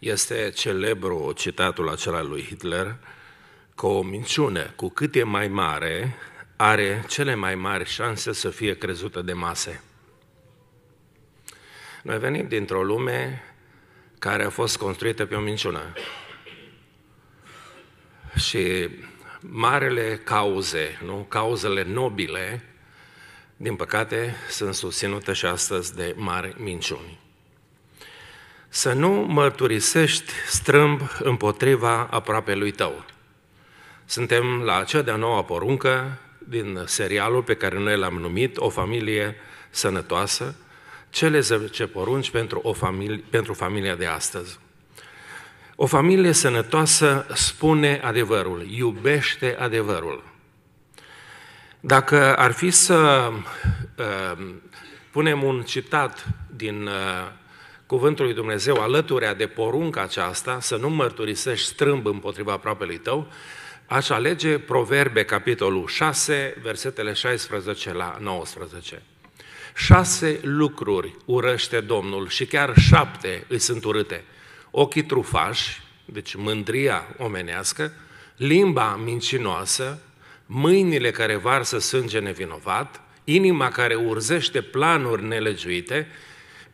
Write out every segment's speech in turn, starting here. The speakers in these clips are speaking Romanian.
Este celebru citatul acela lui Hitler că o minciune cu cât e mai mare, are cele mai mari șanse să fie crezută de mase. Noi venim dintr-o lume care a fost construită pe o minciună. Și marele cauze, nu? cauzele nobile, din păcate, sunt susținute și astăzi de mari minciuni să nu mărturisești strâmb împotriva lui tău. Suntem la cea de-a noua poruncă din serialul pe care noi l-am numit O familie sănătoasă, cele 10 porunci pentru, o familie, pentru familia de astăzi. O familie sănătoasă spune adevărul, iubește adevărul. Dacă ar fi să uh, punem un citat din uh, Cuvântul lui Dumnezeu, alăturea de porunca aceasta, să nu mărturisești strâmb împotriva aproapelui tău, aș alege Proverbe, capitolul 6, versetele 16 la 19. Șase lucruri urăște Domnul și chiar șapte îi sunt urâte. Ochii trufași, deci mândria omenească, limba mincinoasă, mâinile care varsă sânge nevinovat, inima care urzește planuri nelegiuite,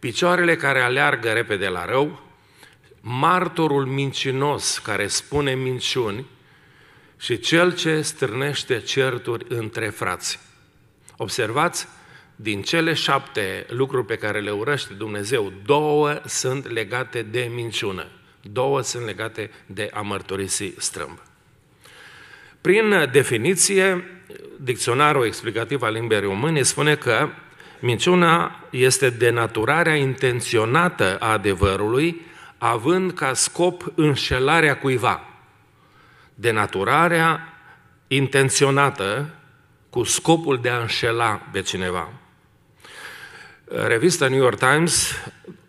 Picioarele care aleargă repede la rău, martorul mincinos care spune minciuni și cel ce strânește certuri între frați. Observați, din cele șapte lucruri pe care le urăște Dumnezeu, două sunt legate de minciună, două sunt legate de a mărturisi strâmb. Prin definiție, dicționarul explicativ al limbii române spune că Minciuna este denaturarea intenționată a adevărului, având ca scop înșelarea cuiva. Denaturarea intenționată cu scopul de a înșela pe cineva. Revista New York Times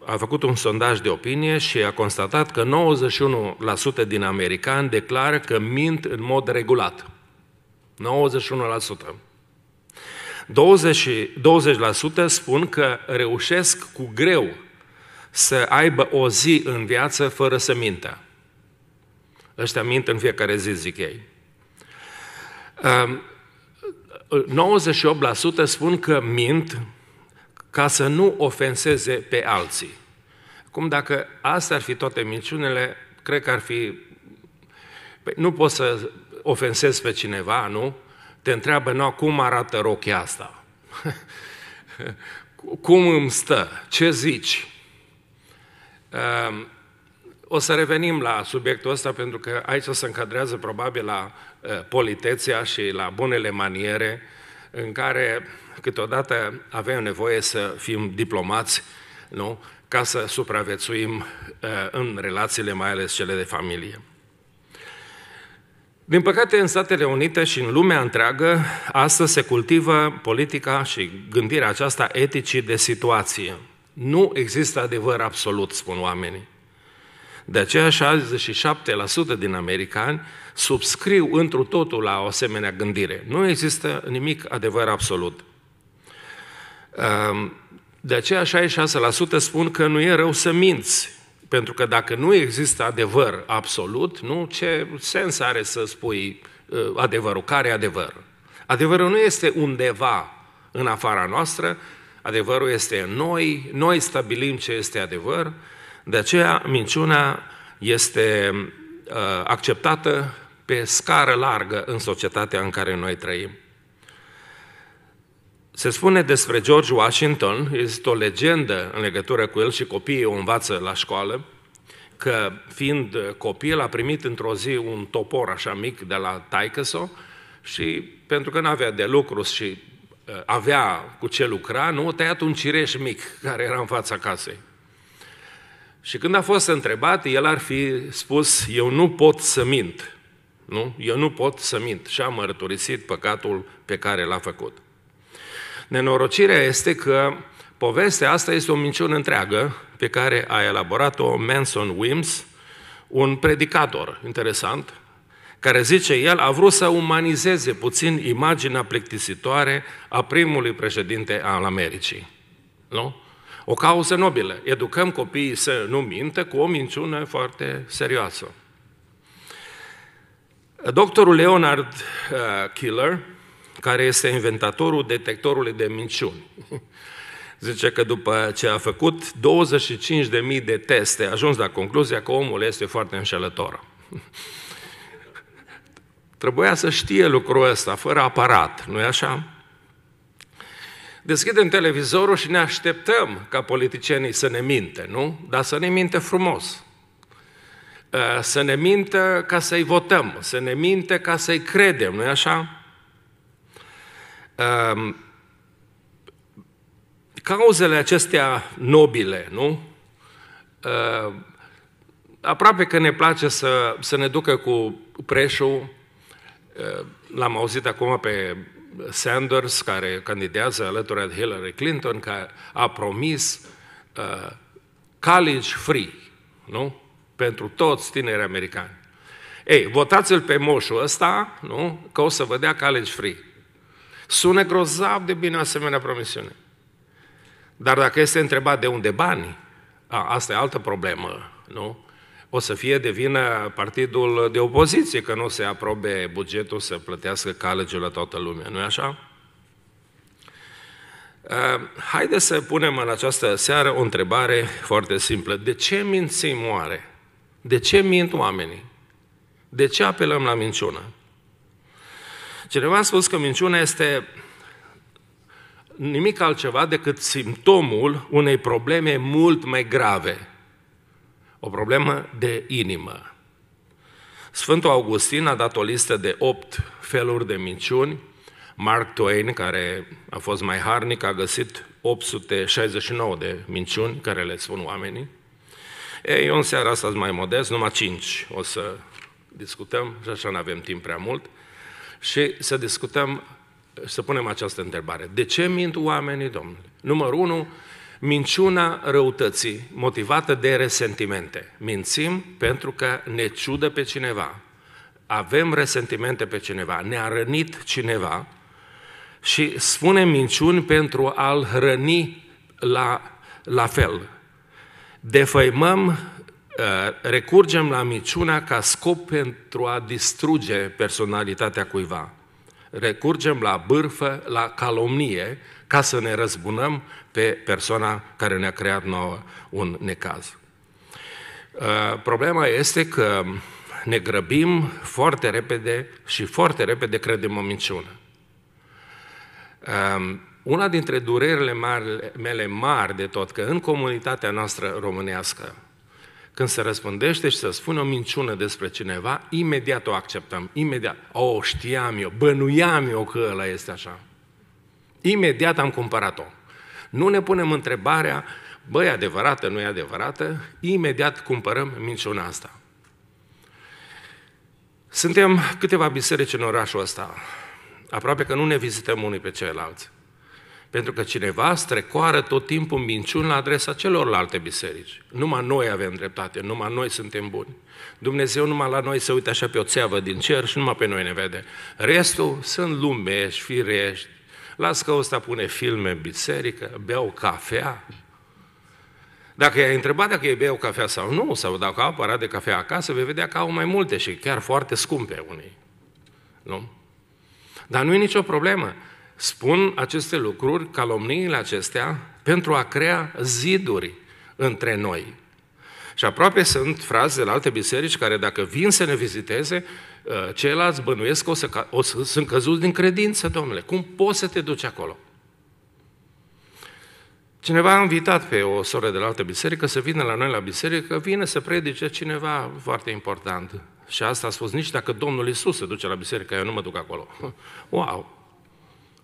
a făcut un sondaj de opinie și a constatat că 91% din americani declară că mint în mod regulat. 91%. 20, 20% spun că reușesc cu greu să aibă o zi în viață fără să mintă. Ăștia mint în fiecare zi, zic ei. 98% um, spun că mint ca să nu ofenseze pe alții. Cum dacă astea ar fi toate minciunile, cred că ar fi... Păi nu poți să ofensezi pe cineva, nu? te întreabă, nu, cum arată rochia asta? cum îmi stă? Ce zici? Ehm, o să revenim la subiectul ăsta pentru că aici se încadrează probabil la eh, politeția și la bunele maniere în care câteodată avem nevoie să fim diplomați, nu? ca să supraviețuim eh, în relațiile, mai ales cele de familie. Din păcate, în Statele Unite și în lumea întreagă, astăzi se cultivă politica și gândirea aceasta eticii de situație. Nu există adevăr absolut, spun oamenii. De aceea 67% din americani subscriu întru totul la o asemenea gândire. Nu există nimic adevăr absolut. Ehm, de aceea 66% spun că nu e rău să minți pentru că dacă nu există adevăr absolut, nu ce sens are să spui uh, adevărul? Care e adevărul? Adevărul nu este undeva în afara noastră, adevărul este în noi, noi stabilim ce este adevăr, de aceea minciuna este uh, acceptată pe scară largă în societatea în care noi trăim. Se spune despre George Washington, este o legendă în legătură cu el și copiii o învață la școală, că fiind copil a primit într-o zi un topor așa mic de la taică și pentru că nu avea de lucru și uh, avea cu ce lucra, nu, a tăiat un cireș mic care era în fața casei. Și când a fost întrebat, el ar fi spus, eu nu pot să mint, nu? Eu nu pot să mint și a mărturisit păcatul pe care l-a făcut. Nenorocirea este că povestea asta este o minciună întreagă pe care a elaborat-o Manson Wims, un predicator interesant, care zice el a vrut să umanizeze puțin imaginea plictisitoare a primului președinte al Americii. Nu? O cauză nobilă. Educăm copiii să nu mintă cu o minciună foarte serioasă. Doctorul Leonard uh, Killer care este inventatorul detectorului de minciuni. Zice că după ce a făcut 25.000 de teste, a ajuns la concluzia că omul este foarte înșelător. Trebuia să știe lucrul ăsta, fără aparat, nu-i așa? Deschidem televizorul și ne așteptăm ca politicienii să ne minte, nu? Dar să ne minte frumos. Ă, să ne mintă ca să-i votăm, să ne minte ca să-i credem, nu-i așa? Ehm, cauzele acestea nobile, nu? Ehm, aproape că ne place să, să ne ducă cu preșul, ehm, l-am auzit acum pe Sanders, care candidează alături de Hillary Clinton, care a promis college free, nu? Pentru toți tinerii americani. Ei, votați-l pe moșul ăsta, nu? Că o să vă dea college free. Sună grozav de bine asemenea promisiune. Dar dacă este întrebat de unde bani, a, asta e altă problemă, nu? O să fie de vină partidul de opoziție că nu se aprobe bugetul să plătească calegii la toată lumea, nu-i așa? Haideți să punem în această seară o întrebare foarte simplă. De ce mințim oare? De ce mint oamenii? De ce apelăm la minciună? Cineva a spus că minciuna este nimic altceva decât simptomul unei probleme mult mai grave. O problemă de inimă. Sfântul Augustin a dat o listă de opt feluri de minciuni. Mark Twain, care a fost mai harnic, a găsit 869 de minciuni care le spun oamenii. Ei, eu în seara asta mai modest, numai 5 o să discutăm și așa nu avem timp prea mult și să discutăm, să punem această întrebare. De ce mint oamenii, Domnule? Numărul unu, minciuna răutății motivată de resentimente. Mințim pentru că ne ciudă pe cineva. Avem resentimente pe cineva, ne-a rănit cineva și spunem minciuni pentru a-l răni la, la fel. Defăimăm Eh, recurgem la minciuna ca scop pentru a distruge personalitatea cuiva. Recurgem la bârfă, la calomnie, ca să ne răzbunăm pe persoana care ne-a creat nouă un necaz. Eh, problema este că ne grăbim foarte repede și foarte repede credem o minciună. Ehm, una dintre durerile mele mari de tot, că în comunitatea noastră românească, când se răspândește și se spune o minciună despre cineva, imediat o acceptăm, imediat. O, oh, știam eu, bănuiam eu că ăla este așa. Imediat am cumpărat-o. Nu ne punem întrebarea, băi, adevărată, nu e adevărată, imediat cumpărăm minciuna asta. Suntem câteva biserici în orașul ăsta, aproape că nu ne vizităm unii pe ceilalți. Pentru că cineva strecoară tot timpul minciuni la adresa celorlalte biserici. Numai noi avem dreptate, numai noi suntem buni. Dumnezeu numai la noi se uită așa pe o țeavă din cer și numai pe noi ne vede. Restul sunt lumești, firești. Las că ăsta pune filme în biserică, beau cafea. Dacă i-ai întrebat dacă ei beau cafea sau nu, sau dacă au aparat de cafea acasă, vei vedea că au mai multe și chiar foarte scumpe unii. Nu? Dar nu e nicio problemă. Spun aceste lucruri, calomniile acestea, pentru a crea ziduri între noi. Și aproape sunt fraze de la alte biserici care dacă vin să ne viziteze, ă, ceilalți bănuiesc că o să, o să sunt căzuți din credință, domnule. Cum poți să te duci acolo? Cineva a invitat pe o soră de la altă biserică să vină la noi la biserică, vine să predice cineva foarte important. Și asta a spus nici dacă Domnul Isus se duce la biserică, eu nu mă duc acolo. Wow!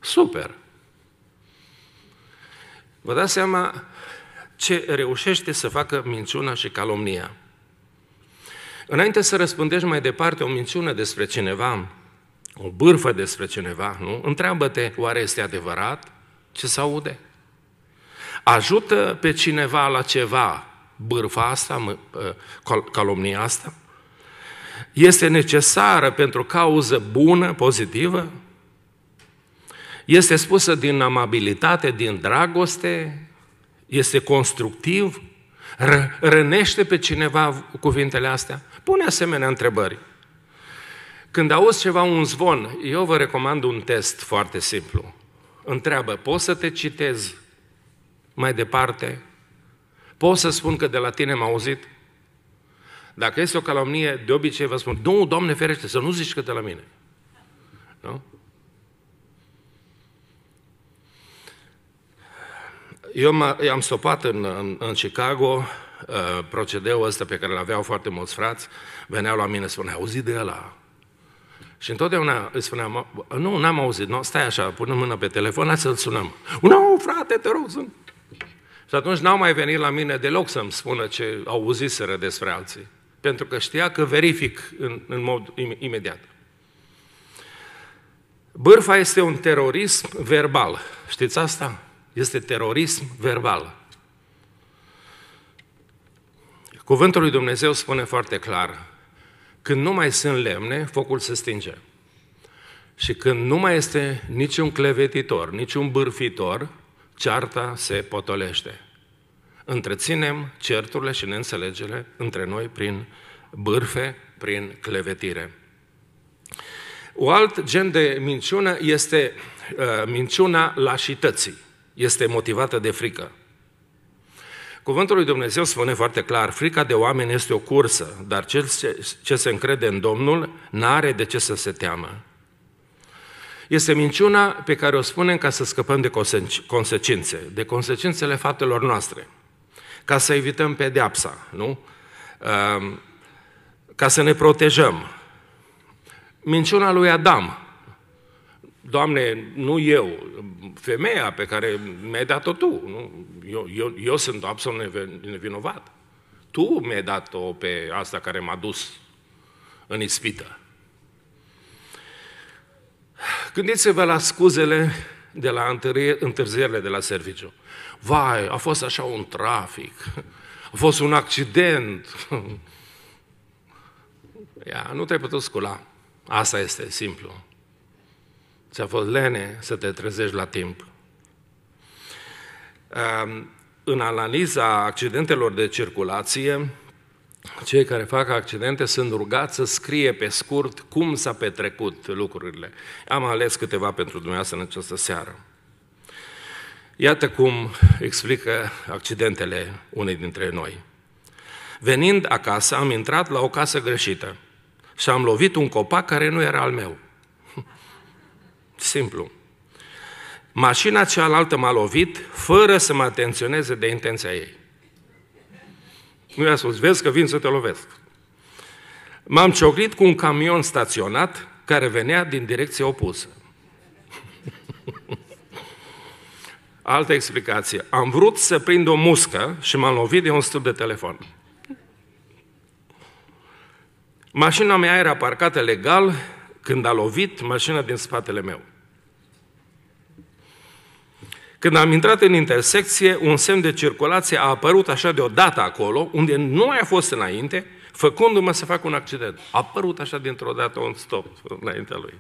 Super! Vă dați seama ce reușește să facă minciuna și calomnia. Înainte să răspândești mai departe o minciună despre cineva, o bârfă despre cineva, nu? Întreabă-te, oare este adevărat ce se aude? Ajută pe cineva la ceva bârfa asta, ă, calomnia asta? Este necesară pentru cauză bună, pozitivă? Este spusă din amabilitate, din dragoste, este constructiv, ră, rănește pe cineva cuvintele astea? Pune asemenea întrebări. Când auzi ceva, un zvon, eu vă recomand un test foarte simplu. Întreabă, poți să te citez mai departe? Poți să spun că de la tine m-a auzit? Dacă este o calomnie, de obicei vă spun, nu, Doamne ferește, să nu zici că de la mine. Nu? Eu am stopat în, în, în Chicago uh, procedeul ăsta pe care îl aveau foarte mulți frați, veneau la mine, spuneau, auzi de ăla. Și întotdeauna îi spuneam, nu, n-am auzit, nu, stai așa, punem mâna pe telefon, hai să-l sunăm. Nu, frate, te rog, sunt. Și atunci n-au mai venit la mine deloc să-mi spună ce au auziseră despre alții. Pentru că știa că verific în, în mod im- imediat. Bârfa este un terorism verbal. Știți asta? Este terorism verbal. Cuvântul lui Dumnezeu spune foarte clar, când nu mai sunt lemne, focul se stinge. Și când nu mai este niciun clevetitor, niciun bârfitor, cearta se potolește. Întreținem certurile și neînțelegele între noi prin bârfe, prin clevetire. O alt gen de minciună este uh, minciuna lașității este motivată de frică. Cuvântul lui Dumnezeu spune foarte clar, frica de oameni este o cursă, dar cel ce se încrede în Domnul n-are de ce să se teamă. Este minciuna pe care o spunem ca să scăpăm de consecințe, de consecințele faptelor noastre, ca să evităm pedeapsa, nu? Ehm, ca să ne protejăm. Minciuna lui Adam, Doamne, nu eu, femeia pe care mi-ai dat-o Tu. Nu? Eu, eu, eu sunt absolut nevinovat. Tu mi-ai dat-o pe asta care m-a dus în ispită. Gândiți-vă la scuzele de la întârzierile de la serviciu. Vai, a fost așa un trafic, a fost un accident. Ia, nu te-ai putut scula. Asta este simplu. Ți-a fost lene să te trezești la timp. În analiza accidentelor de circulație, cei care fac accidente sunt rugați să scrie pe scurt cum s-a petrecut lucrurile. Am ales câteva pentru dumneavoastră în această seară. Iată cum explică accidentele unei dintre noi. Venind acasă, am intrat la o casă greșită și am lovit un copac care nu era al meu. Simplu. Mașina cealaltă m-a lovit fără să mă atenționeze de intenția ei. Nu i-a spus, vezi că vin să te lovesc. M-am cioclit cu un camion staționat care venea din direcție opusă. Altă explicație. Am vrut să prind o muscă și m-am lovit de un stup de telefon. Mașina mea era parcată legal când a lovit mașina din spatele meu. Când am intrat în intersecție, un semn de circulație a apărut așa deodată acolo, unde nu a fost înainte, făcându-mă să fac un accident. A apărut așa dintr-o dată un stop înaintea lui.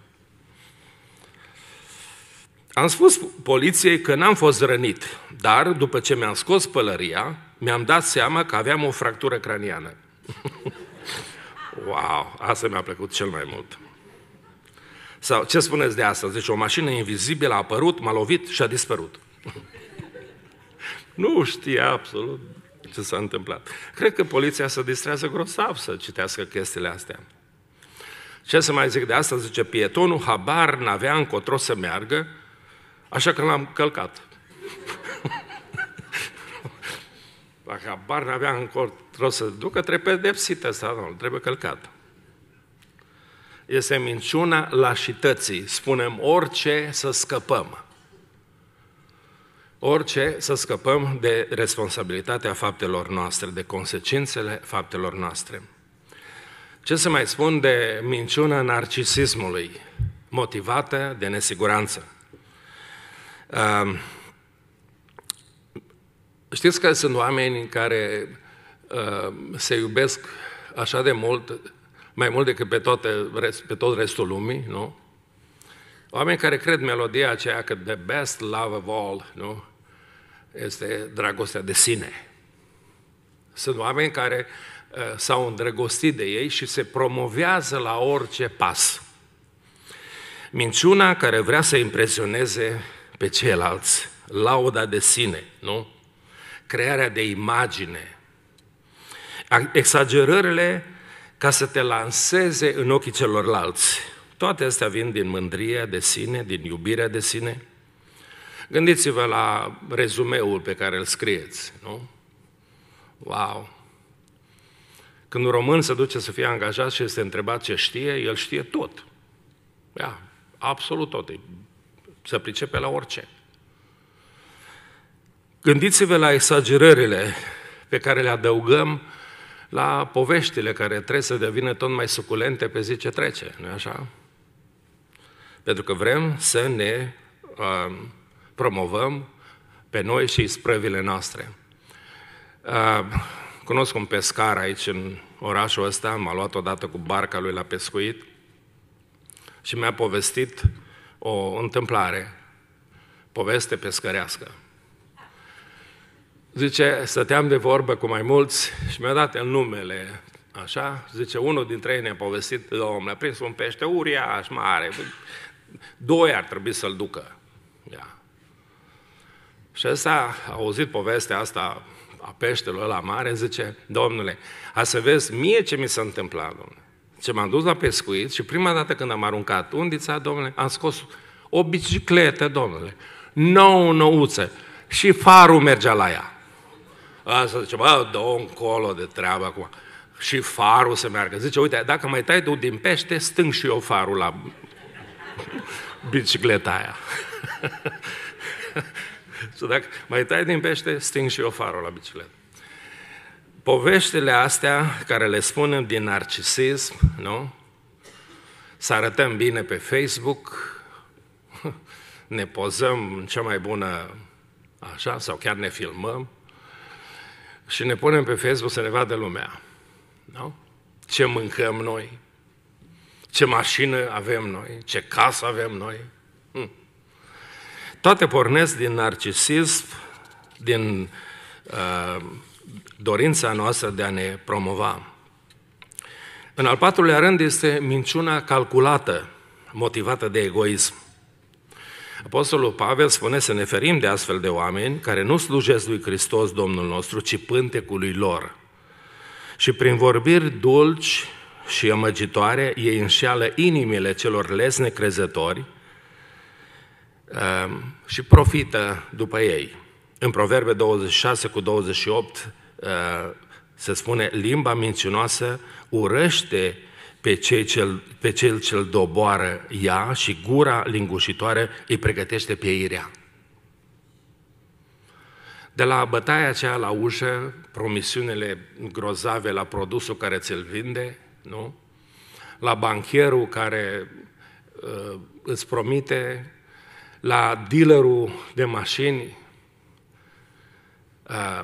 Am spus poliției că n-am fost rănit, dar după ce mi-am scos pălăria, mi-am dat seama că aveam o fractură craniană. wow, asta mi-a plăcut cel mai mult. Sau ce spuneți de asta? Deci o mașină invizibilă a apărut, m-a lovit și a dispărut. nu știe absolut ce s-a întâmplat. Cred că poliția se distrează grosav să citească chestiile astea. Ce să mai zic de asta? Zice, pietonul habar n-avea încotro să meargă, așa că l-am călcat. Dacă habar n-avea încotro să ducă, trebuie pedepsit ăsta, nu, trebuie călcat. Este minciuna lașității. Spunem orice să scăpăm orice să scăpăm de responsabilitatea faptelor noastre, de consecințele faptelor noastre. Ce să mai spun de minciuna narcisismului, motivată de nesiguranță? Știți că sunt oameni care se iubesc așa de mult, mai mult decât pe, toate, pe tot restul lumii, nu? Oameni care cred melodia aceea că the best love of all, nu? este dragostea de sine. Sunt oameni care uh, s-au îndrăgostit de ei și se promovează la orice pas. Minciuna care vrea să impresioneze pe ceilalți, lauda de sine, nu? Crearea de imagine, exagerările ca să te lanseze în ochii celorlalți. Toate astea vin din mândria de sine, din iubirea de sine, Gândiți-vă la rezumeul pe care îl scrieți, nu? Wow! Când un român se duce să fie angajat și este întrebat ce știe, el știe tot. Ia, absolut tot. Se pricepe la orice. Gândiți-vă la exagerările pe care le adăugăm la poveștile care trebuie să devină tot mai suculente pe zi ce trece, nu așa? Pentru că vrem să ne uh, promovăm pe noi și isprăvile noastre. Uh, cunosc un pescar aici în orașul ăsta, m-a luat odată cu barca lui la pescuit și mi-a povestit o întâmplare, poveste pescărească. Zice, stăteam de vorbă cu mai mulți și mi-a dat el numele, așa, zice, unul dintre ei ne-a povestit, domnule, a prins un pește uriaș, mare, doi ar trebui să-l ducă. Ia. Și ăsta a auzit povestea asta a peștelui la mare, zice, domnule, a să vezi mie ce mi s-a întâmplat, domnule. Ce m-am dus la pescuit și prima dată când am aruncat undița, domnule, am scos o bicicletă, domnule, nouă nouță și farul mergea la ea. Asta zice, bă, dă încolo de treabă acum. Și farul să meargă. Zice, uite, dacă mai tai tu din pește, stâng și eu farul la bicicleta aia. Și dacă mai tai din pește, sting și eu farul la bicicletă. Poveștile astea care le spunem din narcisism, nu? Să arătăm bine pe Facebook, ne pozăm în cea mai bună, așa, sau chiar ne filmăm și ne punem pe Facebook să ne vadă lumea. Nu? Ce mâncăm noi, ce mașină avem noi, ce casă avem noi, toate pornesc din narcisism, din uh, dorința noastră de a ne promova. În al patrulea rând este minciuna calculată, motivată de egoism. Apostolul Pavel spune să ne ferim de astfel de oameni care nu slujesc lui Hristos Domnul nostru, ci pântecului lor. Și prin vorbiri dulci și amăgitoare, ei înșeală inimile celor lesne crezători, Ehm, și profită după ei. În Proverbe 26 cu 28 ehm, se spune, limba mincinoasă urăște pe, cei cel, pe cel ce-l doboară ea și gura lingușitoare îi pregătește irea. De la bătaia aceea la ușă, promisiunile grozave la produsul care ți-l vinde, nu? La bancherul care uh, îți promite la dealerul de mașini. Uh,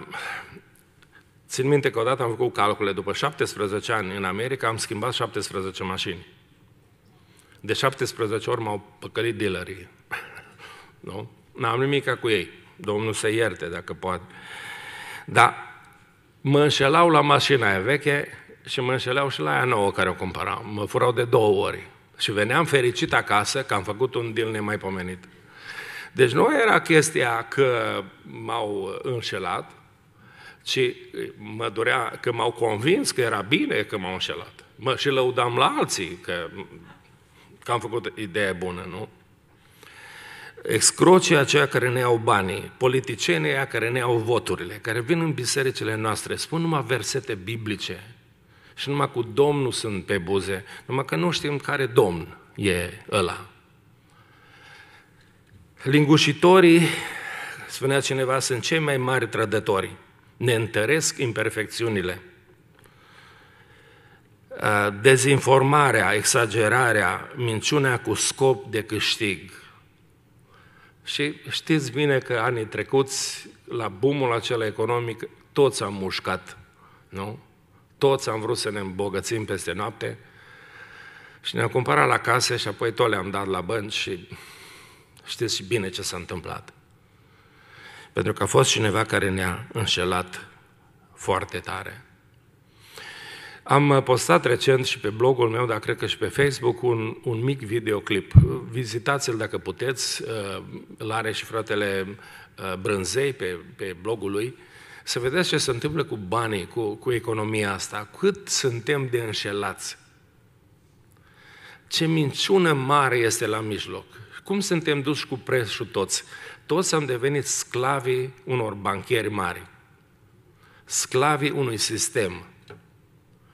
țin minte că odată am făcut calcule, după 17 ani în America am schimbat 17 mașini. De 17 ori m-au păcălit dealerii. nu? N-am nimic cu ei. Domnul se ierte dacă poate. Dar mă înșelau la mașina aia veche și mă înșelau și la aia nouă care o cumpăram. Mă furau de două ori. Și veneam fericit acasă că am făcut un deal nemaipomenit. Deci nu era chestia că m-au uh, înșelat, ci uh, mă durea că m-au convins că era bine că m-au înșelat. Mă și lăudam la alții că, mm, că am făcut ideea bună, nu? Excrocii aceia care ne iau banii, politicienii care ne iau voturile, care vin în bisericile noastre, spun numai versete biblice și numai cu Domnul sunt pe buze, numai că nu știm care Domn e ăla. Lingușitorii, spunea cineva, sunt cei mai mari trădători. Ne întăresc imperfecțiunile. Dezinformarea, exagerarea, minciunea cu scop de câștig. Și știți bine că anii trecuți, la bumul acela economic, toți am mușcat, nu? Toți am vrut să ne îmbogățim peste noapte și ne-am cumpărat la case și apoi tot le-am dat la bănci și Știți bine ce s-a întâmplat. Pentru că a fost cineva care ne-a înșelat foarte tare. Am postat recent și pe blogul meu, dar cred că și pe Facebook, un, un mic videoclip. Vizitați-l dacă puteți, îl uh, are și fratele uh, Brânzei pe, pe blogul lui, să vedeți ce se întâmplă cu banii, cu, cu economia asta, cât suntem de înșelați. Ce minciună mare este la mijloc. Cum suntem duși cu preșul toți? Toți am devenit sclavii unor banchieri mari, sclavii unui sistem.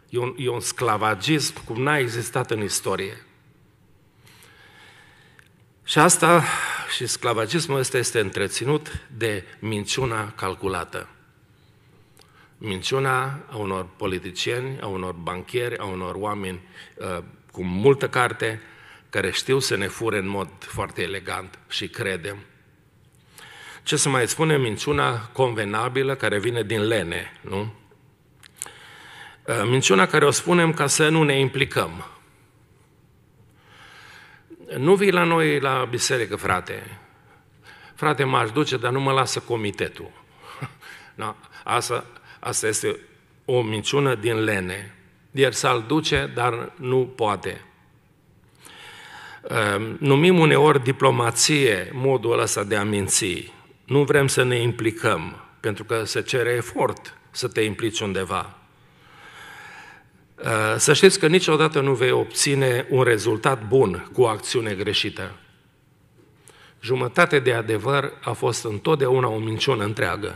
E un, e un sclavagism cum n-a existat în istorie. Și asta, și sclavagismul ăsta este întreținut de minciuna calculată. Minciuna a unor politicieni, a unor banchieri, a unor oameni uh, cu multă carte, care știu să ne fure în mod foarte elegant și credem. Ce să mai spune minciuna convenabilă care vine din lene, nu? Uh, minciuna care o spunem ca să nu ne implicăm. Nu vii la noi la biserică, frate. Frate, m-aș duce, dar nu mă lasă comitetul. da? asta, asta este o minciună din lene. El s-ar duce, dar nu poate. Ehm, numim uneori diplomație modul ăsta de a minți. Nu vrem să ne implicăm, pentru că se cere efort să te implici undeva. Ehm, să știți că niciodată nu vei obține un rezultat bun cu o acțiune greșită. Jumătate de adevăr a fost întotdeauna o minciună întreagă.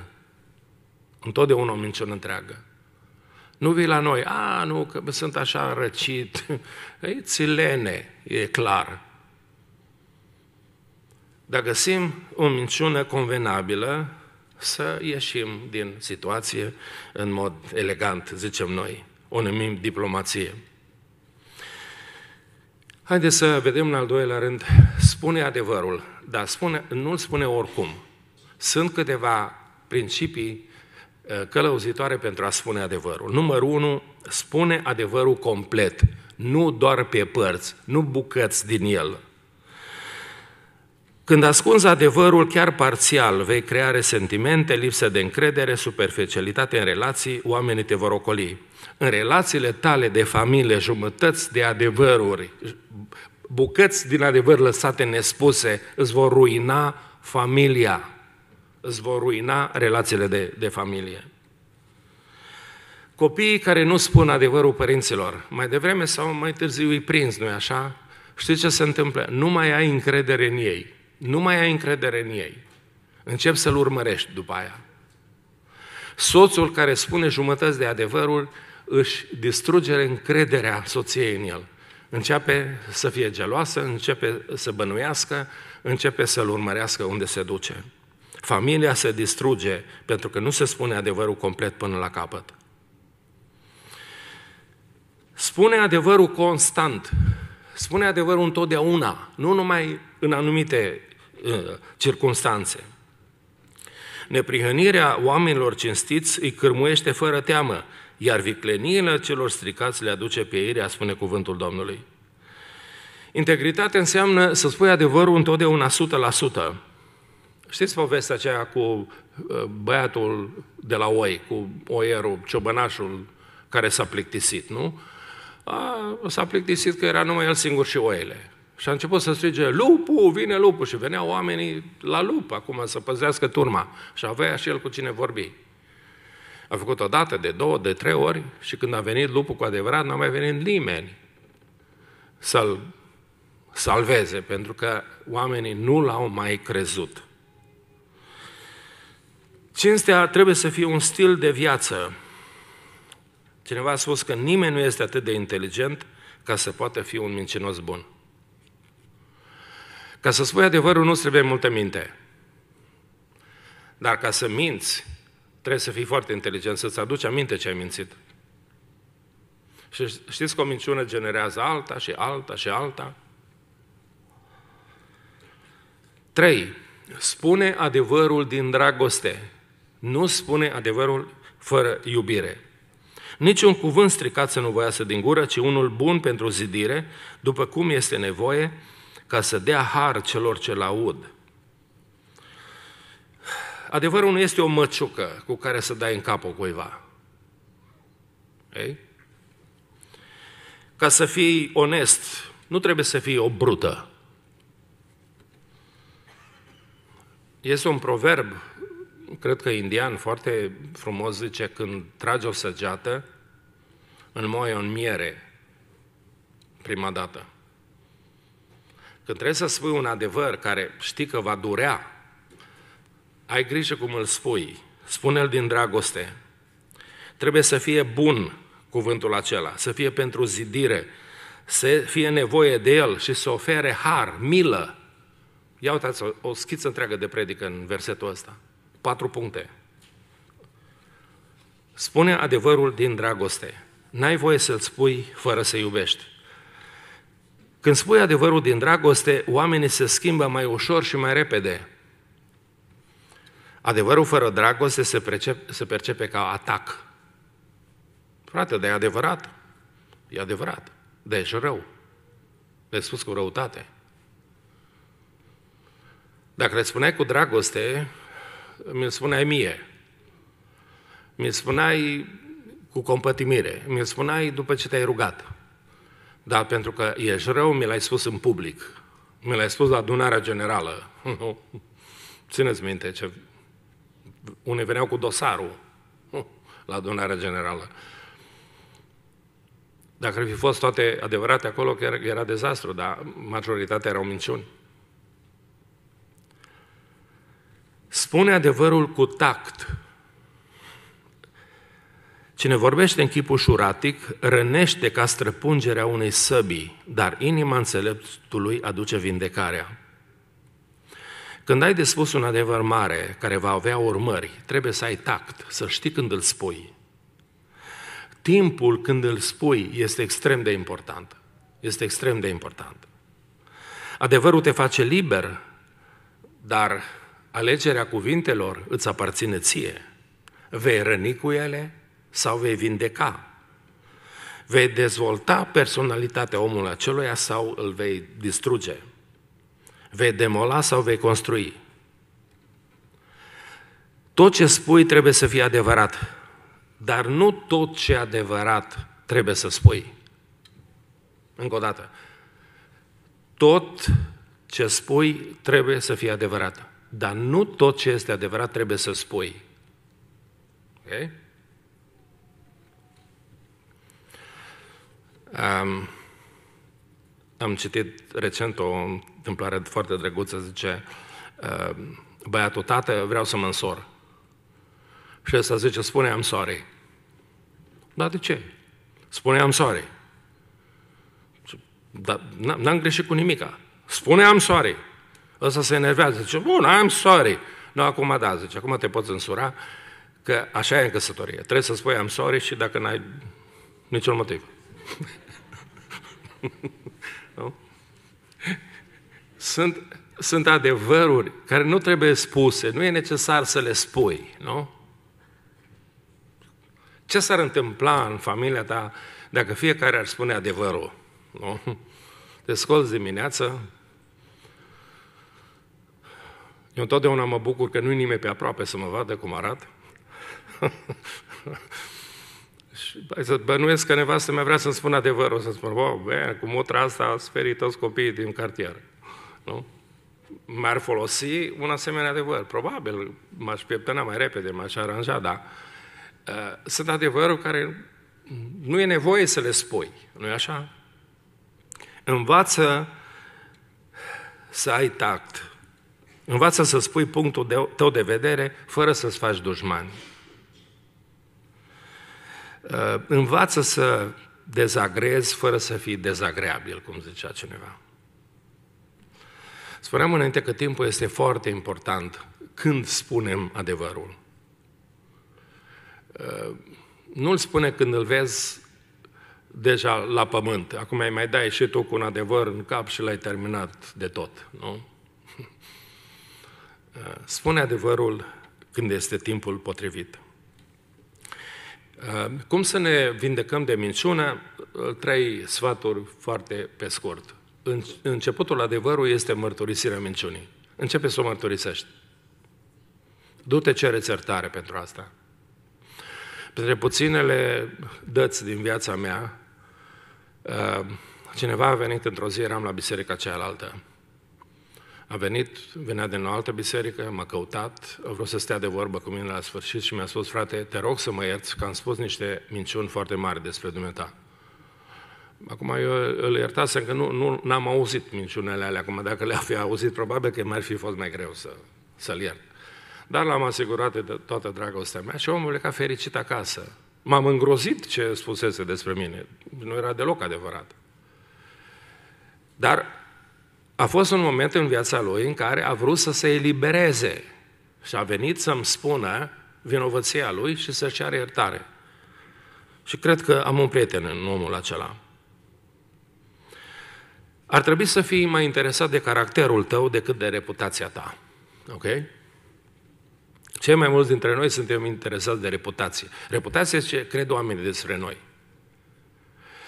Întotdeauna o minciună întreagă. Nu vii la noi, a, nu, că sunt așa răcit. E țilene, e clar. Dar găsim o minciună convenabilă să ieșim din situație în mod elegant, zicem noi. O numim diplomație. Haideți să vedem în al doilea rând, spune adevărul, dar spune, nu-l spune oricum. Sunt câteva principii Uh, călăuzitoare pentru a spune adevărul. Numărul 1, spune adevărul complet, nu doar pe părți, nu bucăți din el. Când ascunzi adevărul chiar parțial, vei crea resentimente, lipsă de încredere, superficialitate în relații, oamenii te vor ocoli. În relațiile tale de familie, jumătăți de adevăruri, bucăți din adevăr lăsate nespuse, îți vor ruina familia îți vor ruina relațiile de, de familie. Copiii care nu spun adevărul părinților, mai devreme sau mai târziu îi prins, nu așa? Știi ce se întâmplă? Nu mai ai încredere în ei. Nu mai ai încredere în ei. Încep să-l urmărești după aia. Soțul care spune jumătăți de adevărul își distruge încrederea soției în el. Începe să fie geloasă, începe să bănuiască, începe să-l urmărească unde se duce. Familia se distruge pentru că nu se spune adevărul complet până la capăt. Spune adevărul constant, spune adevărul întotdeauna, nu numai în anumite uh, circunstanțe. Neprihănirea oamenilor cinstiți îi cârmuiește fără teamă, iar vicleniile celor stricați le aduce pieirea, spune cuvântul Domnului. Integritate înseamnă să spui adevărul întotdeauna Știți povestea aceea cu uh, băiatul de la oi, cu oierul, ciobănașul care s-a plictisit, nu? A, s-a plictisit că era numai el singur și oile. Și a început să strige, lupul, vine lupul. Și veneau oamenii la lup acum să păzească turma. Și avea și el cu cine vorbi. A făcut o dată, de două, de trei ori și când a venit lupul cu adevărat, n-a mai venit nimeni să-l salveze, pentru că oamenii nu l-au mai crezut. Cinstea trebuie să fie un stil de viață. Cineva a spus că nimeni nu este atât de inteligent ca să poată fi un mincinos bun. Ca să spui adevărul, nu trebuie multă minte. Dar ca să minți, trebuie să fii foarte inteligent, să-ți aduci aminte ce ai mințit. Și știți că o minciună generează alta și alta și alta? 3. Spune adevărul din dragoste nu spune adevărul fără iubire. Niciun cuvânt stricat să nu voiasă din gură, ci unul bun pentru zidire, după cum este nevoie, ca să dea har celor ce-l aud. Adevărul nu este o măciucă cu care să dai în capul cuiva. Ei? Ca să fii onest, nu trebuie să fii o brută. Este un proverb cred că indian foarte frumos zice, când trage o săgeată, înmoaie în miere prima dată. Când trebuie să spui un adevăr care știi că va durea, ai grijă cum îl spui, spune-l din dragoste. Trebuie să fie bun cuvântul acela, să fie pentru zidire, să fie nevoie de el și să ofere har, milă. Ia uitați o, o schiță întreagă de predică în versetul ăsta. Patru puncte. Spune adevărul din dragoste. N-ai voie să-l spui fără să iubești. Când spui adevărul din dragoste, oamenii se schimbă mai ușor și mai repede. Adevărul fără dragoste se, percep, se percepe ca atac. Frate, de adevărat? E adevărat. De ești rău. Le spus cu răutate. Dacă le spuneai cu dragoste, mi-l spuneai mie, mi-l spuneai cu compătimire, mi-l spuneai după ce te-ai rugat. Dar pentru că ești rău, mi l-ai spus în public, mi l-ai spus la adunarea generală. Țineți minte ce... Unii veneau cu dosarul la adunarea generală. Dacă ar fi fost toate adevărate acolo, chiar era dezastru, dar majoritatea erau minciuni. Spune adevărul cu tact. Cine vorbește în chip ușuratic, rănește ca străpungerea unei săbii, dar inima înțeleptului aduce vindecarea. Când ai de spus un adevăr mare care va avea urmări, trebuie să ai tact, să știi când îl spui. Timpul când îl spui este extrem de important. Este extrem de important. Adevărul te face liber, dar Alegerea cuvintelor îți aparține ție. Vei răni cu ele sau vei vindeca. Vei dezvolta personalitatea omului aceluia sau îl vei distruge. Vei demola sau vei construi. Tot ce spui trebuie să fie adevărat, dar nu tot ce e adevărat trebuie să spui. Încă o dată. Tot ce spui trebuie să fie adevărat. Dar nu tot ce este adevărat trebuie să spui. Okay? Um, am citit recent o întâmplare foarte drăguță, zice, uh, băiatul tată, vreau să mă însor. Și ăsta zice, spune, am sorry. Dar de ce? Spune, am sorry. Dar n-am greșit cu nimica. Spune, am sorry. Ăsta se enervează, zice, bun, I'm sorry. Nu, acum da, zice, acum te poți însura, că așa e în căsătorie. Trebuie să spui I'm sorry și dacă n-ai niciun motiv. nu? Sunt, sunt adevăruri care nu trebuie spuse, nu e necesar să le spui, nu? Ce s-ar întâmpla în familia ta dacă fiecare ar spune adevărul, nu? Te scolți dimineață, eu întotdeauna mă bucur că nu-i nimeni pe aproape să mă vadă cum arat. și să bănuiesc că nevastă mea vrea să-mi spun adevărul, să spun, wow, bă, cu mutra asta speri toți copiii din cartier. Nu? M-ar folosi un asemenea adevăr. Probabil m-aș pieptăna mai repede, m-aș aranja, dar ă, sunt adevărul care nu e nevoie să le spui, nu e așa? Învață să ai tact, Învață să spui punctul tău de vedere fără să-ți faci dușmani. Uh, învață să dezagrezi fără să fii dezagreabil, cum zicea cineva. Spuneam înainte că timpul este foarte important când spunem adevărul. Uh, nu-l spune când îl vezi deja la pământ. Acum îi mai dai și tu cu un adevăr în cap și l-ai terminat de tot, nu? Eh, spune adevărul când este timpul potrivit. Eh, cum să ne vindecăm de minciună? Trei sfaturi foarte pe scurt. Începutul adevărului este mărturisirea minciunii. Începe să o mărturisești. Du-te cere iertare pentru asta. Pentru puținele dăți din viața mea, eh, cineva a venit într-o zi, eram la biserica cealaltă, a venit, venea din o altă biserică, m-a căutat, a vrut să stea de vorbă cu mine la sfârșit și mi-a spus, frate, te rog să mă ierți că am spus niște minciuni foarte mari despre Dumnezeu. Acum eu îl iertasem că nu, nu am auzit minciunele alea, acum dacă le-a fi auzit, probabil că mi-ar fi fost mai greu să, să-l iert. Dar l-am asigurat de toată dragostea mea și omul pleca fericit acasă. M-am îngrozit ce spusese despre mine. Nu era deloc adevărat. Dar a fost un moment în viața lui în care a vrut să se elibereze și a venit să-mi spună vinovăția lui și să ceară iertare. Și cred că am un prieten în omul acela. Ar trebui să fii mai interesat de caracterul tău decât de reputația ta. Ok? Cei mai mulți dintre noi suntem interesați de reputație. Reputația este ce cred oamenii despre noi.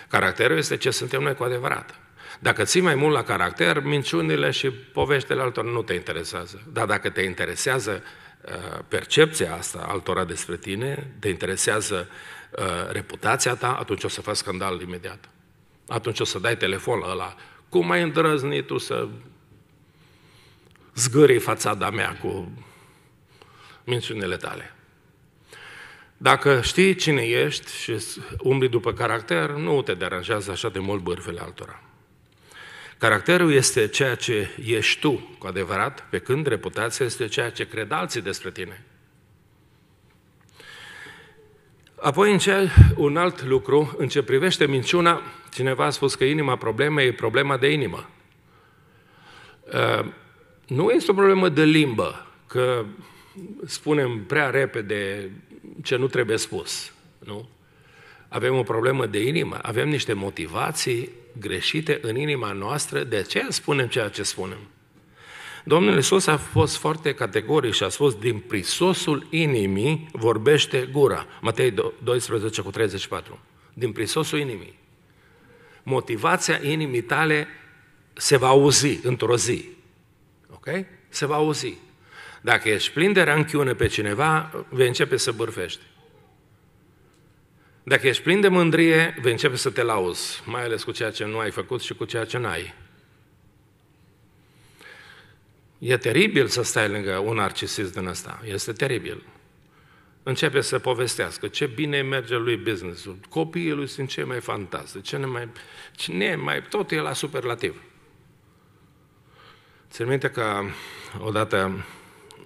Caracterul este ce suntem noi cu adevărat. Dacă ții mai mult la caracter, minciunile și poveștile altor nu te interesează. Dar dacă te interesează uh, percepția asta altora despre tine, te interesează uh, reputația ta, atunci o să faci scandal imediat. Atunci o să dai telefon la ăla. Cum ai îndrăznit tu să zgârii fațada mea cu minciunile tale? Dacă știi cine ești și umbli după caracter, nu te deranjează așa de mult bârfele altora. Caracterul este ceea ce ești tu cu adevărat, pe când reputația este ceea ce cred alții despre tine. Apoi, în cel, un alt lucru, în ce privește minciuna, cineva a spus că inima problemei e problema de inimă. Ă, nu este o problemă de limbă, că spunem prea repede ce nu trebuie spus, nu? Avem o problemă de inimă, avem niște motivații greșite în inima noastră, de aceea spunem ceea ce spunem. Domnul Iisus a fost foarte categoric și a spus, din prisosul inimii vorbește gura. Matei 12 cu 34. Din prisosul inimii. Motivația inimii tale se va auzi într-o zi. Ok? Se va auzi. Dacă ești plin de ranchiune pe cineva, vei începe să bârfești. Dacă ești plin de mândrie, vei începe să te lauzi, mai ales cu ceea ce nu ai făcut și cu ceea ce n-ai. E teribil să stai lângă un narcisist din ăsta. Este teribil. Începe să povestească ce bine merge lui business-ul. Copiii lui sunt cei mai fantastici. ce mai, cine mai, tot e la superlativ. Țin minte că odată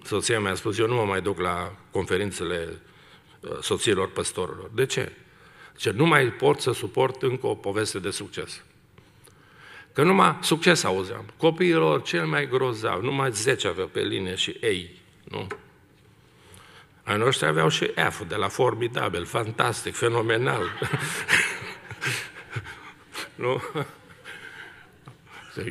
soția mi a spus, eu nu mă mai duc la conferințele uh, soților păstorilor. De ce? Ce nu mai pot să suport încă o poveste de succes. Că numai succes auzeam. Copiilor cel mai grozav, numai 10 aveau pe linie și ei, nu? Ai noștri aveau și F de la formidabil, fantastic, fenomenal. nu?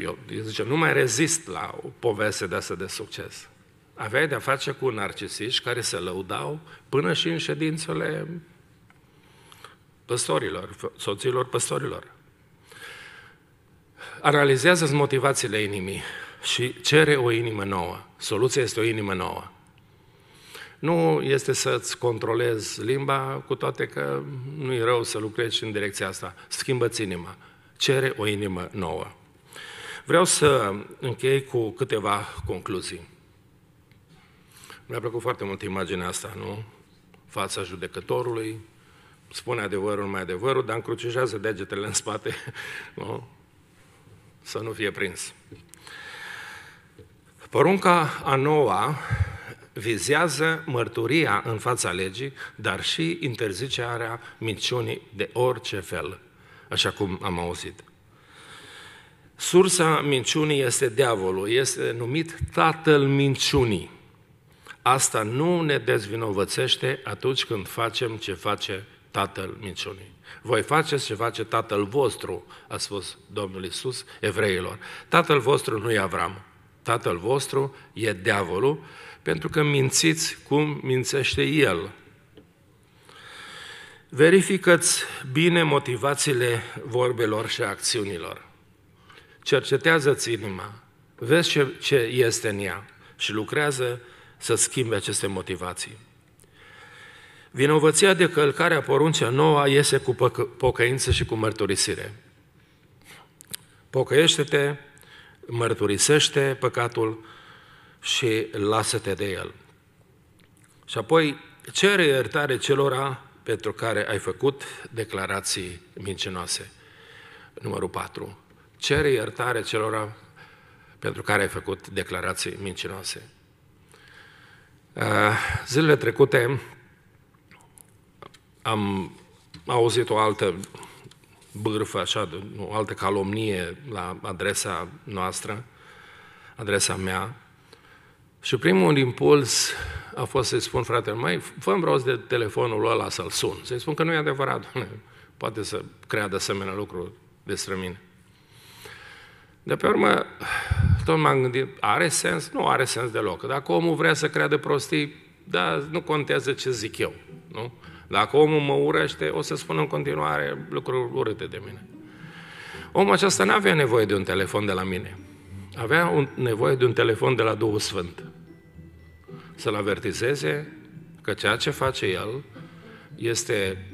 Eu, zice, nu mai rezist la o poveste de asta de succes. Aveai de-a face cu narcisiști care se lăudau până și în ședințele păstorilor, soților păstorilor. Analizează-ți motivațiile inimii și cere o inimă nouă. Soluția este o inimă nouă. Nu este să-ți controlezi limba, cu toate că nu e rău să lucrezi și în direcția asta. Schimbă-ți inima. Cere o inimă nouă. Vreau să închei cu câteva concluzii. Mi-a plăcut foarte mult imaginea asta, nu? Fața judecătorului, spune adevărul mai adevărul, dar încrucișează degetele în spate, nu? să nu fie prins. Porunca a noua vizează mărturia în fața legii, dar și interzicerea minciunii de orice fel, așa cum am auzit. Sursa minciunii este diavolul, este numit tatăl minciunii. Asta nu ne dezvinovățește atunci când facem ce face Tatăl minciunii. Voi faceți ce face Tatăl vostru, a spus Domnul Isus evreilor. Tatăl vostru nu e Avram, Tatăl vostru e diavolul, pentru că mințiți cum mințește el. Verificați bine motivațiile vorbelor și acțiunilor. Cercetează-ți inima, vezi ce, ce este în ea și lucrează să schimbe aceste motivații. Vinovăția de călcarea poruncea nouă iese cu pocăință și cu mărturisire. Pocăiește-te, mărturisește păcatul și lasă-te de el. Și apoi cere iertare celora pentru care ai făcut declarații mincinoase. Numărul 4. Cere iertare celora pentru care ai făcut declarații mincinoase. Ah, zilele trecute am auzit o altă bârfă, așa, o altă calomnie la adresa noastră, adresa mea. Și primul impuls a fost să-i spun, fratele, mai fă rost de telefonul ăla să-l sun. Să-i spun că nu e adevărat, doamne, poate să creadă asemenea lucru despre mine. De pe urmă, tot m-am gândit, are sens? Nu are sens deloc. Dacă omul vrea să creadă prostii, da, nu contează ce zic eu, nu? Dacă omul mă urăște, o să spun în continuare lucruri urâte de mine. Omul acesta nu avea nevoie de un telefon de la mine. Avea un, nevoie de un telefon de la Duhul Sfânt. Să-l avertizeze că ceea ce face el este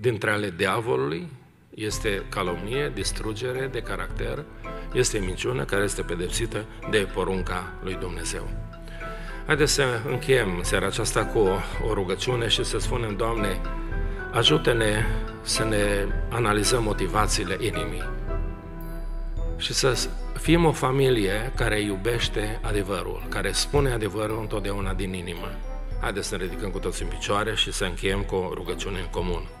dintre ale diavolului, este calomnie, distrugere de caracter, este minciună care este pedepsită de porunca lui Dumnezeu. Haideți să încheiem seara aceasta cu o, rugăciune și să spunem, Doamne, ajută-ne să ne analizăm motivațiile inimii și să fim o familie care iubește adevărul, care spune adevărul întotdeauna din inimă. Haideți să ne ridicăm cu toți în picioare și să încheiem cu o rugăciune în comun.